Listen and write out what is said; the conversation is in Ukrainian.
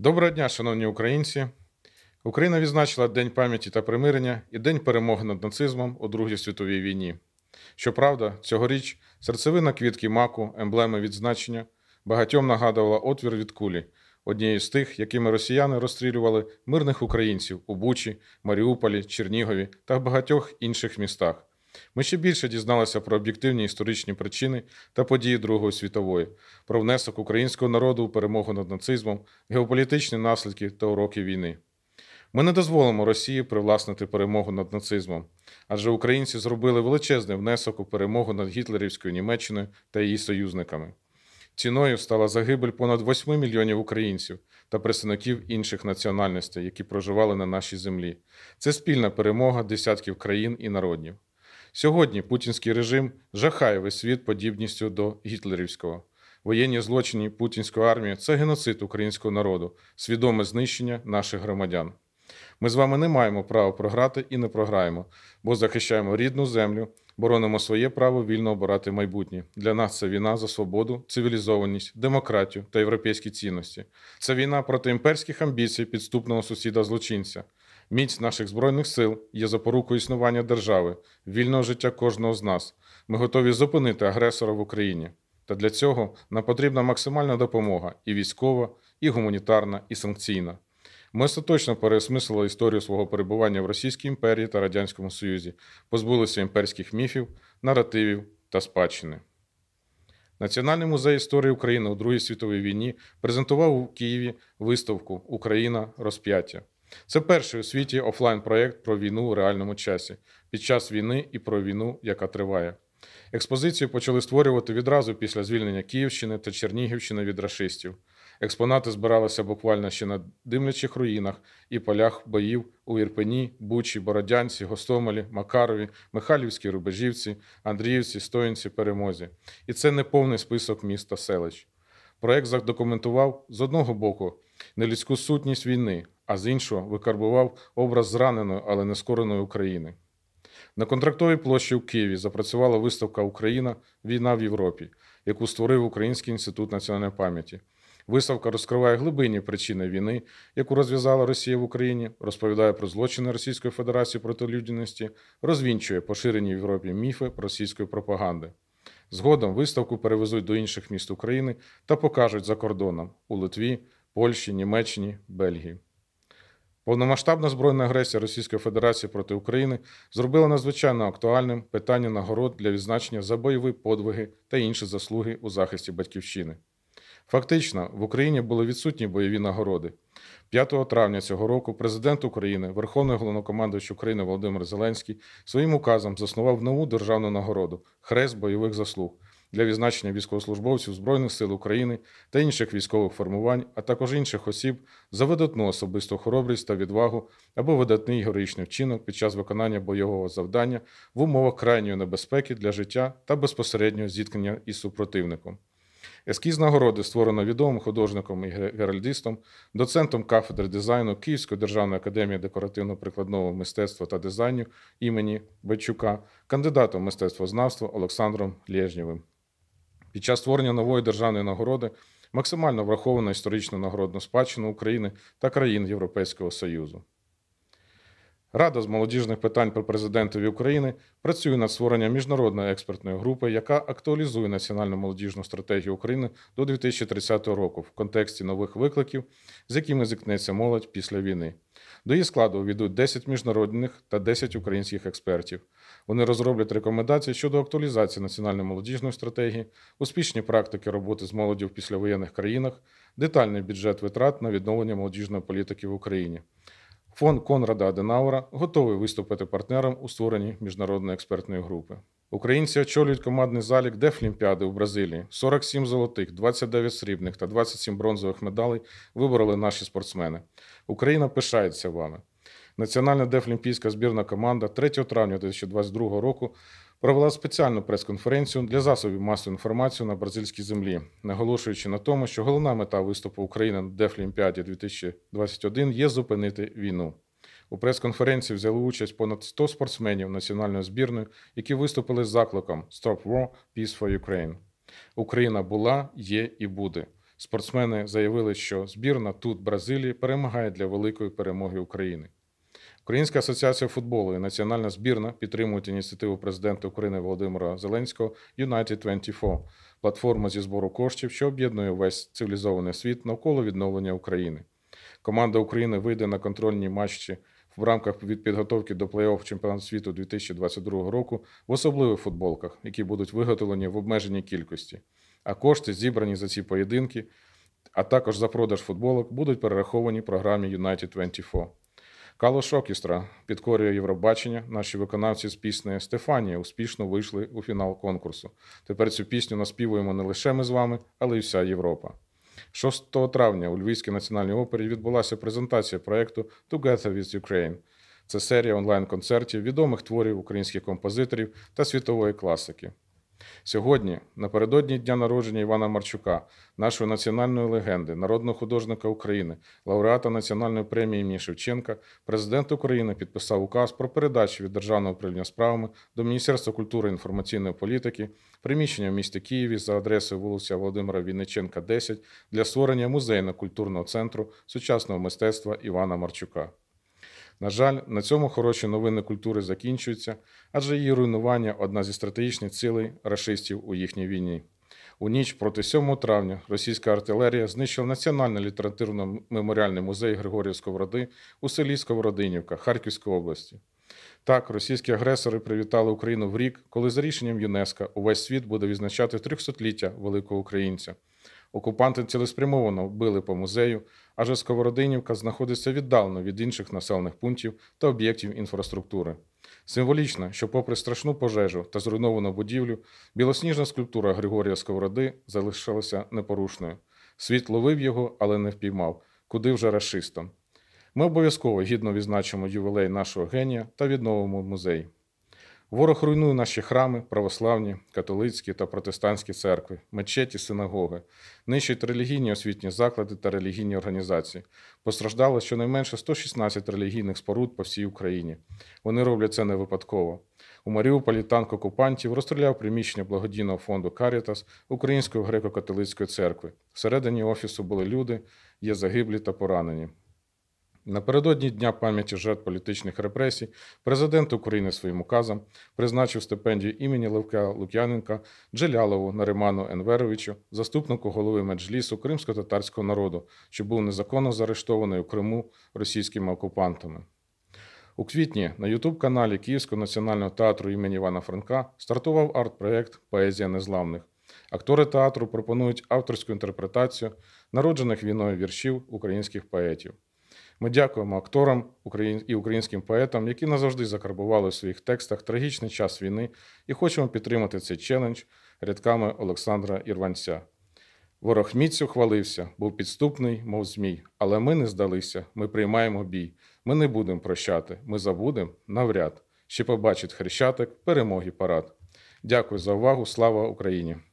Доброго дня, шановні українці. Україна відзначила День пам'яті та примирення і День перемоги над нацизмом у Другій світовій війні. Щоправда, цьогоріч серцевина квітки маку, емблеми відзначення багатьом нагадувала отвір від кулі, однією з тих, якими росіяни розстрілювали мирних українців у Бучі, Маріуполі, Чернігові та багатьох інших містах. Ми ще більше дізналися про об'єктивні історичні причини та події Другої світової, про внесок українського народу у перемогу над нацизмом, геополітичні наслідки та уроки війни. Ми не дозволимо Росії привласнити перемогу над нацизмом, адже українці зробили величезний внесок у перемогу над гітлерівською Німеччиною та її союзниками. Ціною стала загибель понад 8 мільйонів українців та представників інших національностей, які проживали на нашій землі. Це спільна перемога десятків країн і народів. Сьогодні путінський режим жахає весь світ подібністю до гітлерівського. Воєнні злочини путінської армії це геноцид українського народу, свідоме знищення наших громадян. Ми з вами не маємо права програти і не програємо, бо захищаємо рідну землю, боронимо своє право вільно обирати майбутнє. Для нас це війна за свободу, цивілізованість, демократію та європейські цінності. Це війна проти імперських амбіцій підступного сусіда злочинця. Міць наших збройних сил є запорукою існування держави, вільного життя кожного з нас. Ми готові зупинити агресора в Україні. Та для цього нам потрібна максимальна допомога і військова, і гуманітарна, і санкційна. Ми остаточно переосмислили історію свого перебування в Російській імперії та Радянському Союзі, позбулися імперських міфів, наративів та спадщини. Національний музей історії України у Другій світовій війні презентував у Києві виставку Україна розп'яття. Це перший у світі офлайн-проєкт про війну у реальному часі, під час війни і про війну, яка триває. Експозицію почали створювати відразу після звільнення Київщини та Чернігівщини від рашистів. Експонати збиралися буквально ще на димлячих руїнах і полях боїв у Ірпені, Бучі, Бородянці, Гостомелі, Макарові, Михайлівській Рубежівці, Андріївці, Стоянці, Перемозі. І це не повний список міст та селищ. Проект задокументував з одного боку нелюдську сутність війни, а з іншого викарбував образ зраненої, але не скореної України. На контрактовій площі у Києві запрацювала виставка Україна Війна в Європі, яку створив Український інститут національної пам'яті. Виставка розкриває глибинні причини війни, яку розв'язала Росія в Україні, розповідає про злочини Російської Федерації проти людяності, розвінчує поширені в Європі міфи російської пропаганди. Згодом виставку перевезуть до інших міст України та покажуть за кордоном у Литві, Польщі, Німеччині, Бельгії. Повномасштабна збройна агресія Російської Федерації проти України зробила надзвичайно актуальним питання нагород для відзначення за бойові подвиги та інші заслуги у захисті батьківщини. Фактично, в Україні були відсутні бойові нагороди. 5 травня цього року президент України, Верховний головнокомандуючий України Володимир Зеленський своїм указом заснував нову державну нагороду Хрест бойових заслуг для відзначення військовослужбовців Збройних сил України та інших військових формувань, а також інших осіб за видатну особисту хоробрість та відвагу або видатний героїчний вчинок під час виконання бойового завдання в умовах крайньої небезпеки для життя та безпосереднього зіткнення із супротивником. Ескіз нагороди створено відомим художником і геральдистом, доцентом кафедри дизайну Київської державної академії декоративно-прикладного мистецтва та дизайну імені Бачука, кандидатом мистецтвознавства Олександром Лєжнєвим. Під час створення нової державної нагороди максимально враховано історичну нагородну спадщину України та країн Європейського Союзу. Рада з молодіжних питань при президентові України працює над створенням міжнародної експертної групи, яка актуалізує національну молодіжну стратегію України до 2030 року в контексті нових викликів, з якими зіткнеться молодь після війни. До її складу увійдуть 10 міжнародних та 10 українських експертів. Вони розроблять рекомендації щодо актуалізації національної молодіжної стратегії, успішні практики роботи з молоді в післявоєнних країнах, детальний бюджет витрат на відновлення молодіжної політики в Україні. Фонд Конрада Аденаура готовий виступити партнером у створенні міжнародної експертної групи. Українці очолюють командний залік Дефлімпіади у Бразилії. 47 золотих, 29 срібних та 27 бронзових медалей вибороли наші спортсмени. Україна пишається вами. Національна дефлімпійська збірна команда 3 травня 2022 року провела спеціальну прес-конференцію для засобів масової інформації на бразильській землі, наголошуючи на тому, що головна мета виступу України на Дефлімпіаді 2021 є зупинити війну. У прес-конференції взяли участь понад 100 спортсменів національної збірної, які виступили з закликом Stop War, Peace for Ukraine. Україна була, є і буде. Спортсмени заявили, що збірна тут Бразилії перемагає для великої перемоги України. Українська асоціація футболу і національна збірна підтримують ініціативу президента України Володимира Зеленського «United24» – платформа зі збору коштів, що об'єднує весь цивілізований світ навколо відновлення України. Команда України вийде на контрольні матчі в рамках від підготовки до плей-офф чемпіонату світу 2022 року в особливих футболках, які будуть виготовлені в обмеженій кількості. А кошти, зібрані за ці поєдинки, а також за продаж футболок, будуть перераховані програмі United24. Калош Окістра підкорює Євробачення. Наші виконавці з піснею Стефанія успішно вийшли у фінал конкурсу. Тепер цю пісню наспівуємо не лише ми з вами, але й вся Європа. 6 травня у Львівській національній опері відбулася презентація проєкту «Together with Ukraine». Це серія онлайн-концертів відомих творів українських композиторів та світової класики. Сьогодні, напередодні дня народження Івана Марчука, нашої національної легенди, народного художника України, лауреата національної премії імені Шевченка, президент України підписав указ про передачу від державного управління справами до Міністерства культури і інформаційної політики, приміщення в місті Києві за адресою вулиця Володимира Вінниченка, 10 для створення музейно-культурного центру сучасного мистецтва Івана Марчука. На жаль, на цьому хороші новини культури закінчуються, адже її руйнування одна зі стратегічних цілей рашистів у їхній війні. У ніч проти 7 травня російська артилерія знищила Національний літературно-меморіальний музей Григорія Сковороди у селі Сковородинівка Харківської області. Так, російські агресори привітали Україну в рік, коли за рішенням ЮНЕСКО увесь світ буде відзначати 300-ліття великого українця. Окупанти цілеспрямовано били по музею, адже Сковородинівка знаходиться віддалено від інших населених пунктів та об'єктів інфраструктури. Символічно, що, попри страшну пожежу та зруйновану будівлю, білосніжна скульптура Григорія Сковороди залишилася непорушною. Світ ловив його, але не впіймав, куди вже расистом. Ми обов'язково гідно відзначимо ювілей нашого генія та відновимо музей. Ворог руйнує наші храми, православні, католицькі та протестантські церкви, мечеті, синагоги, нищить релігійні освітні заклади та релігійні організації. Постраждало щонайменше 116 релігійних споруд по всій Україні. Вони роблять це не випадково. У Маріуполі танк окупантів розстріляв приміщення благодійного фонду Карітас Української греко-католицької церкви. Всередині офісу були люди, є загиблі та поранені. Напередодні дня пам'яті жертв політичних репресій президент України своїм указом призначив стипендію імені Левка Лук'яненка Джелялову Нариману Енверовичу, заступнику голови меджлісу кримсько-татарського народу, що був незаконно заарештований у Криму російськими окупантами. У квітні на Ютуб-каналі Київського національного театру імені Івана Франка стартував арт-проект Поезія незламних. Актори театру пропонують авторську інтерпретацію народжених війною віршів українських поетів. Ми дякуємо акторам і українським поетам, які назавжди закарбували у своїх текстах трагічний час війни і хочемо підтримати цей челендж рядками Олександра Ірванця. Ворог міцю хвалився, був підступний, мов змій, але ми не здалися, ми приймаємо бій. Ми не будемо прощати, ми забудемо навряд. Ще побачить хрещатик перемоги парад. Дякую за увагу! Слава Україні!